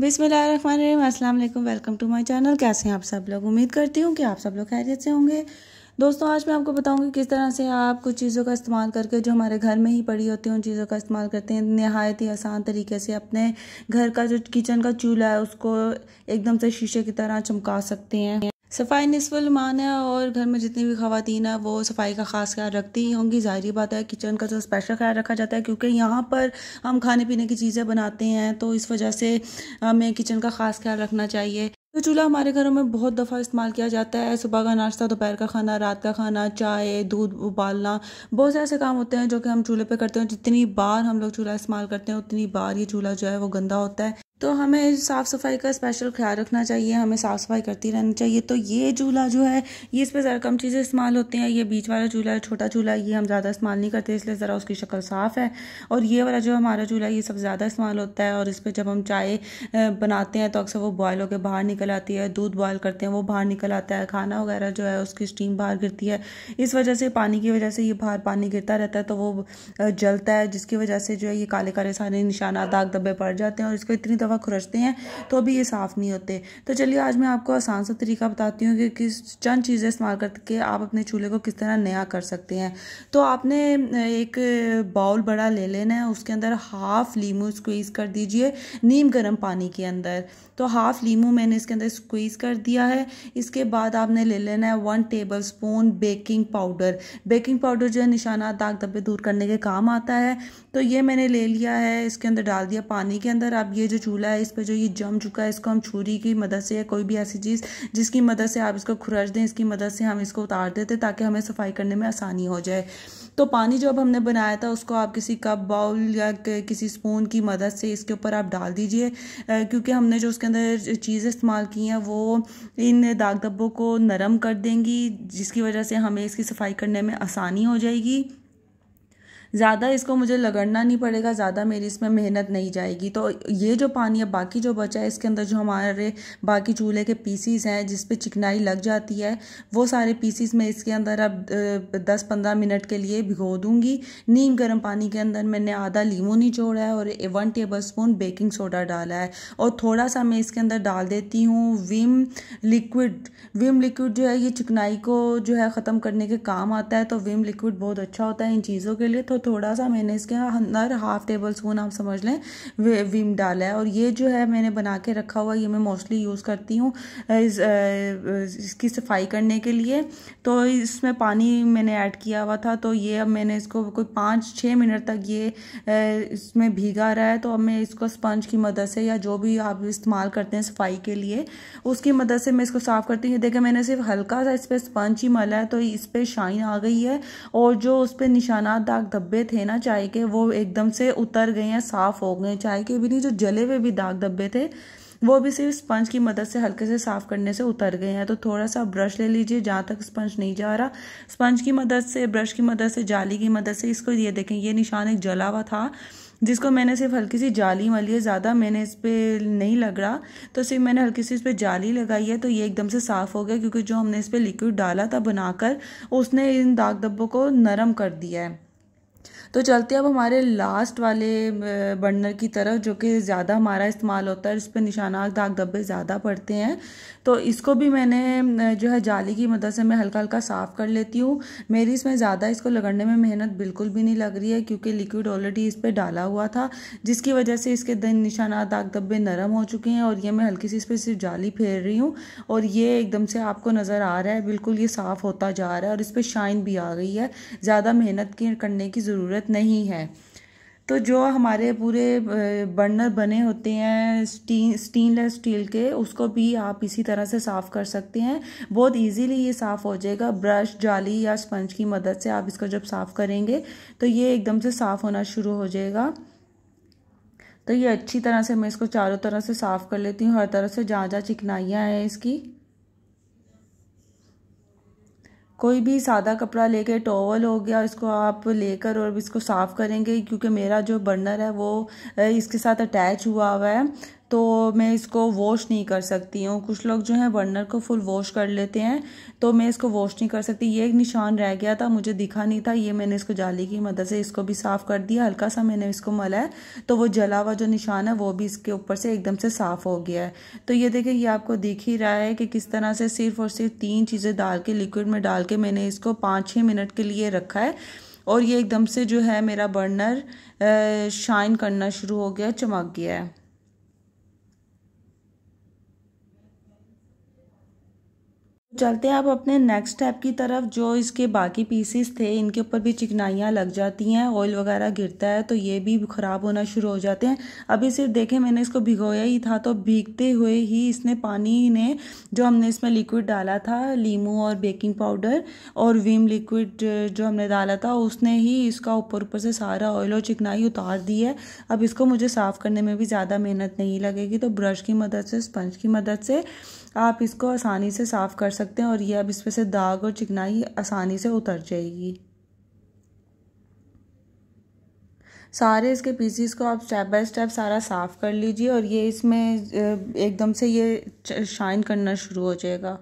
बिसमीम अस्सलाम welcome to my channel कैसे हैं आप सब लोग उम्मीद करती हूँ कि आप सब लोग खैरियत से होंगे दोस्तों आज मैं आपको बताऊंगी किस तरह से आप कुछ चीज़ों का इस्तेमाल करके जो हमारे घर में ही पड़ी होती हैं उन चीज़ों का इस्तेमाल करते हैं नहायत ही आसान तरीके से अपने घर का जो किचन का चूल्हा है उसको एकदम से शीशे की तरह चमका सकते हैं सफाई निसफ मान है और घर में जितनी भी खातन है वो सफाई का ख़ास ख्याल रखती ही होंगी ज़ाहरी बात है किचन का जो स्पेशल ख्याल रखा जाता है क्योंकि यहाँ पर हम खाने पीने की चीज़ें बनाते हैं तो इस वजह से हमें किचन का ख़ास ख्याल रखना चाहिए तो चूल्हा हमारे घरों में बहुत दफ़ा इस्तेमाल किया जाता है सुबह का नाश्ता दोपहर का खाना रात का खाना चाय दूध उबालना बहुत से ऐसे काम होते हैं जो कि हम चूल्हे पे करते हैं जितनी बार हम लोग चूल्हा इस्तेमाल करते हैं उतनी बार ये चूल्हा जो है वो गंदा होता है तो हमें साफ़ सफाई का स्पेशल ख्याल रखना चाहिए हमें साफ़ सफाई करती रहनी चाहिए तो ये झूला जो है ये इस पर ज़रा कम चीज़ें इस्तेमाल होती हैं ये बीच वाला झूला है छोटा झूला ये हम ज़्यादा इस्तेमाल नहीं करते इसलिए ज़रा उसकी शक्ल साफ़ है और ये वाला जो हमारा झूला ये सब ज़्यादा इस्तेमाल होता है और इस पर जब हम चाय बनाते हैं तो अक्सर वो बॉयल होकर बाहर निकल आती है दूध बॉयल करते हैं वो बाहर निकल आता है खाना वगैरह जो है उसकी स्टीम बाहर गिरती है इस वजह से पानी की वजह से ये बाहर पानी गिरता रहता है तो वो जलता है जिसकी वजह से जो है ये काले काले सारे निशाना दाग धब्बे पड़ जाते हैं और इसको इतनी दफ़ा खुरचते हैं तो भी ये साफ़ नहीं होते तो चलिए आज मैं आपको आसान सा तरीका बताती हूँ कि किस चंद चीज़ें इस्तेमाल करके आप अपने चूल्हे को किस तरह नया कर सकते हैं तो आपने एक बाउल बड़ा ले लेना है उसके अंदर हाफ लीम स्क्वीज़ कर दीजिए नीम गर्म पानी के अंदर तो हाफ लीम मैंने इसके अंदर स्क्वीज़ कर दिया है इसके बाद आपने ले लेना है one tablespoon baking powder baking powder जो है निशाना दाग धब्बे दूर करने के काम आता है तो ये मैंने ले लिया है इसके अंदर डाल दिया पानी के अंदर अब ये जो चूल्हे चूल्हा है इस पर जो ये जम चुका है इसको हम छुरी की मदद से या कोई भी ऐसी चीज़ जिसकी मदद से आप इसको खुरश दें इसकी मदद से हम इसको उतार देते ताकि हमें सफाई करने में आसानी हो जाए तो पानी जो अब हमने बनाया था उसको आप किसी कप बाउल या किसी स्पून की मदद से इसके ऊपर आप डाल दीजिए क्योंकि हमने जो उसके अंदर चीज़ें इस्तेमाल की हैं वो इन दाग धब्बों को नरम कर देंगी जिसकी वजह से हमें इसकी सफाई करने में आसानी हो जाएगी ज़्यादा इसको मुझे लगड़ना नहीं पड़ेगा ज़्यादा मेरी इसमें मेहनत नहीं जाएगी तो ये जो पानी अब बाकी जो बचा है इसके अंदर जो हमारे बाकी चूल्हे के पीसीस हैं जिस पे चिकनाई लग जाती है वो सारे पीसीस मैं इसके अंदर अब दस पंद्रह मिनट के लिए भिगो दूंगी नीम गर्म पानी के अंदर मैंने आधा लीमू निचोड़ा है और one tablespoon baking soda डाला है और थोड़ा सा मैं इसके अंदर डाल देती हूँ विम लिक्विड विम लिक्विड जो है ये चिकनाई को जो है ख़त्म करने के काम आता है तो विम लिक्विड बहुत अच्छा होता है इन चीज़ों के लिए तो तो थोड़ा सा मैंने इसके अंदर हाफ टेबल स्पून आप समझ लें विम डाला है और ये जो है मैंने बना के रखा हुआ ये मैं मोस्टली यूज़ करती हूँ इस, इसकी सफाई करने के लिए तो इसमें पानी मैंने ऐड किया हुआ था तो ये अब मैंने इसको कोई पाँच छः मिनट तक ये इसमें भीगा रहा है तो अब मैं इसको स्पंज की मदद से या जो भी आप इस्तेमाल करते हैं सफाई के लिए उसकी मदद से मैं इसको साफ़ करती हूँ देखिए मैंने सिर्फ हल्का सा इस पर स्पंज ही मला है तो इस पर शाइन आ गई है और जो उस पर निशाना दाग धब धब्बे थे ना चाय के वो एकदम से उतर गए हैं साफ़ हो गए चाय के भी नहीं जो जले हुए भी दाग धब्बे थे वो भी सिर्फ स्पंज की मदद से हल्के से साफ़ करने से उतर गए हैं तो थोड़ा सा ब्रश ले लीजिए जहाँ तक स्पंज नहीं जा रहा स्पंज की मदद से ब्रश की मदद से जाली की मदद से इसको ये देखें ये निशान एक जला हुआ था जिसको मैंने सिर्फ हल्की सी जाली मली है ज़्यादा मैंने इस पर नहीं लग रहा तो सिर्फ मैंने हल्की सी इस पर जाली लगाई है तो ये एकदम से साफ़ हो गया क्योंकि जो हमने इस पर लिक्विड डाला था बनाकर उसने इन दाग धब्बों को नरम कर दिया है तो चलते अब हमारे लास्ट वाले बर्नर की तरफ जो कि ज़्यादा हमारा इस्तेमाल होता है इस पर निशानात दाग धब्बे ज़्यादा पड़ते हैं तो इसको भी मैंने जो है जाली की मदद से मैं हल्का हल्का साफ़ कर लेती हूँ मेरी इसमें ज़्यादा इसको लगड़ने में मेहनत बिल्कुल भी नहीं लग रही है क्योंकि लिक्विड ऑलरेडी इस पर डाला हुआ था जिसकी वजह से इसके निशानात दाग धब्बे नरम हो चुके हैं और ये मैं हल्की सी इस पर सिर्फ जाली फेर रही हूँ और ये एकदम से आपको नज़र आ रहा है बिल्कुल ये साफ़ होता जा रहा है और इस पर शाइन भी आ गई है ज़्यादा मेहनत करने की ज़रूरत ज़रूरत नहीं है तो जो हमारे पूरे बर्नर बने होते हैं स्टीन स्टीनलेस स्टील के उसको भी आप इसी तरह से साफ़ कर सकते हैं बहुत इजीली ये साफ़ हो जाएगा ब्रश जाली या स्पंज की मदद से आप इसको जब साफ़ करेंगे तो ये एकदम से साफ़ होना शुरू हो जाएगा तो ये अच्छी तरह से मैं इसको चारों तरह से साफ़ कर लेती हूँ हर तरह से जहाँ जहाँ चिकनाइयाँ हैं इसकी कोई भी सादा कपड़ा लेके टॉवल हो गया इसको आप लेकर और इसको साफ़ करेंगे क्योंकि मेरा जो बर्नर है वो इसके साथ अटैच हुआ हुआ है तो मैं इसको वॉश नहीं कर सकती हूँ कुछ लोग जो हैं बर्नर को फुल वॉश कर लेते हैं तो मैं इसको वॉश नहीं कर सकती ये एक निशान रह गया था मुझे दिखा नहीं था ये मैंने इसको जाली की मदद से इसको भी साफ़ कर दिया हल्का सा मैंने इसको मला है तो वो जला हुआ जो निशान है वो भी इसके ऊपर से एकदम से साफ़ हो गया है तो ये देखें ये आपको दिख ही रहा है कि किस तरह से सिर्फ और सिर्फ तीन चीज़ें डाल के लिक्विड में डाल के मैंने इसको पाँच छः मिनट के लिए रखा है और ये एकदम से जो है मेरा बर्नर शाइन करना शुरू हो गया चमक गया है चलते हैं आप अपने नेक्स्ट स्टेप की तरफ जो इसके बाकी पीसेस थे इनके ऊपर भी चिकनाइयाँ लग जाती हैं ऑयल वगैरह गिरता है तो ये भी ख़राब होना शुरू हो जाते हैं अभी सिर्फ देखें मैंने इसको भिगोया ही था तो भीगते हुए ही इसने पानी ने जो हमने इसमें लिक्विड डाला था लीमू और बेकिंग पाउडर और विम लिक्विड जो हमने डाला था उसने ही इसका ऊपर ऊपर से सारा ऑयल और चिकनाई उतार दी है अब इसको मुझे साफ़ करने में भी ज़्यादा मेहनत नहीं लगेगी तो ब्रश की मदद से स्पंज की मदद से आप इसको आसानी से साफ़ कर सकते हैं और ये अब इसमें से दाग और चिकनाई आसानी से उतर जाएगी सारे इसके पीसीस को आप स्टेप बाय स्टेप सारा साफ़ कर लीजिए और ये इसमें एकदम से ये शाइन करना शुरू हो जाएगा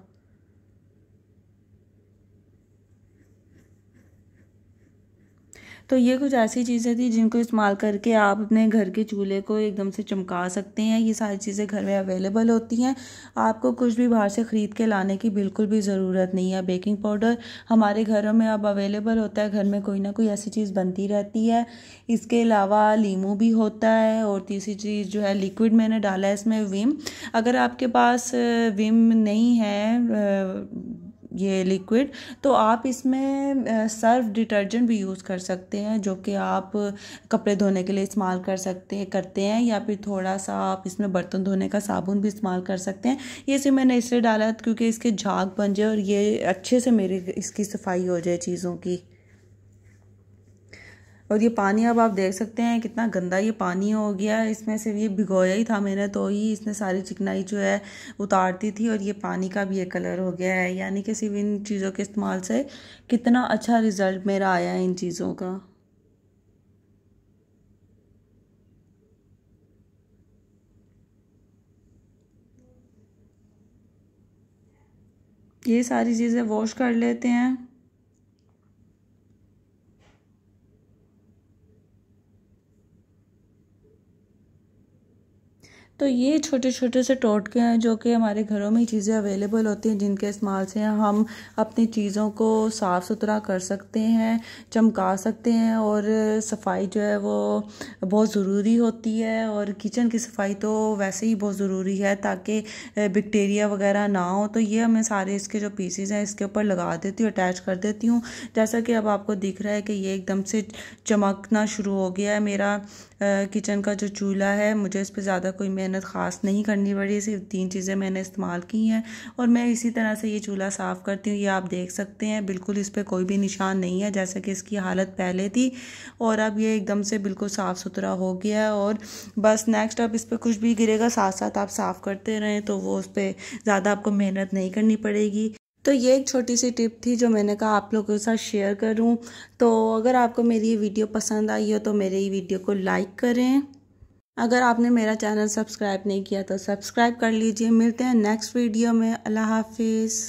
तो ये कुछ ऐसी चीज़ें थी जिनको इस्तेमाल करके आप अपने घर के चूल्हे को एकदम से चमका सकते हैं ये सारी चीज़ें घर में अवेलेबल होती हैं आपको कुछ भी बाहर से ख़रीद के लाने की बिल्कुल भी ज़रूरत नहीं है बेकिंग पाउडर हमारे घरों में अब अवेलेबल होता है घर में कोई ना कोई ऐसी चीज़ बनती रहती है इसके अलावा लीमू भी होता है और तीसरी चीज़ जो है लिक्विड मैंने डाला है इसमें विम अगर आपके पास विम नहीं है ये लिक्विड तो आप इसमें सर्फ डिटर्जेंट भी यूज़ कर सकते हैं जो कि आप कपड़े धोने के लिए इस्तेमाल कर सकते हैं करते हैं या फिर थोड़ा सा आप इसमें बर्तन धोने का साबुन भी इस्तेमाल कर सकते हैं ये सिर्फ मैंने इसलिए डाला क्योंकि इसके झाग बन जाए और ये अच्छे से मेरी इसकी सफाई हो जाए चीज़ों की और ये पानी अब आप देख सकते हैं कितना गंदा ये पानी हो गया इसमें से ये भिगोया ही था मैंने तो ही इसने सारी चिकनाई जो है उतारती थी और ये पानी का भी ये कलर हो गया है यानी कि सिर्फ इन चीज़ों के इस्तेमाल से कितना अच्छा रिज़ल्ट मेरा आया है इन चीज़ों का ये सारी चीज़ें वॉश कर लेते हैं तो ये छोटे छोटे से टोटके हैं जो कि हमारे घरों में ही चीज़ें अवेलेबल होती हैं जिनके इस्तेमाल से हम अपनी चीज़ों को साफ़ सुथरा कर सकते हैं चमका सकते हैं और सफाई जो है वो बहुत ज़रूरी होती है और किचन की सफाई तो वैसे ही बहुत ज़रूरी है ताकि बैक्टीरिया वगैरह ना हो तो ये मैं सारे इसके जो पीसीज हैं इसके ऊपर लगा देती हूँ अटैच कर देती हूँ जैसा कि अब आपको दिख रहा है कि ये एकदम से चमकना शुरू हो गया है मेरा किचन का जो चूल्हा है मुझे इस पर ज़्यादा कोई मैं मेहनत ख़ास नहीं करनी पड़ी सिर्फ तीन चीज़ें मैंने इस्तेमाल की हैं और मैं इसी तरह से ये चूल्हा साफ़ करती हूँ ये आप देख सकते हैं बिल्कुल इस पर कोई भी निशान नहीं है जैसा कि इसकी हालत पहले थी और अब ये एकदम से बिल्कुल साफ़ सुथरा हो गया है और बस नेक्स्ट अब इस पर कुछ भी गिरेगा साथ साथ आप साफ़ करते रहें तो वो उस पर ज़्यादा आपको मेहनत नहीं करनी पड़ेगी तो ये एक छोटी सी टिप थी जो मैंने कहा आप लोगों के साथ शेयर करूं तो अगर आपको मेरी ये वीडियो पसंद आई हो तो मेरे ये वीडियो को लाइक करें अगर आपने मेरा चैनल सब्सक्राइब नहीं किया तो सब्सक्राइब कर लीजिए मिलते हैं नेक्स्ट वीडियो में अल्लाह हाफिज़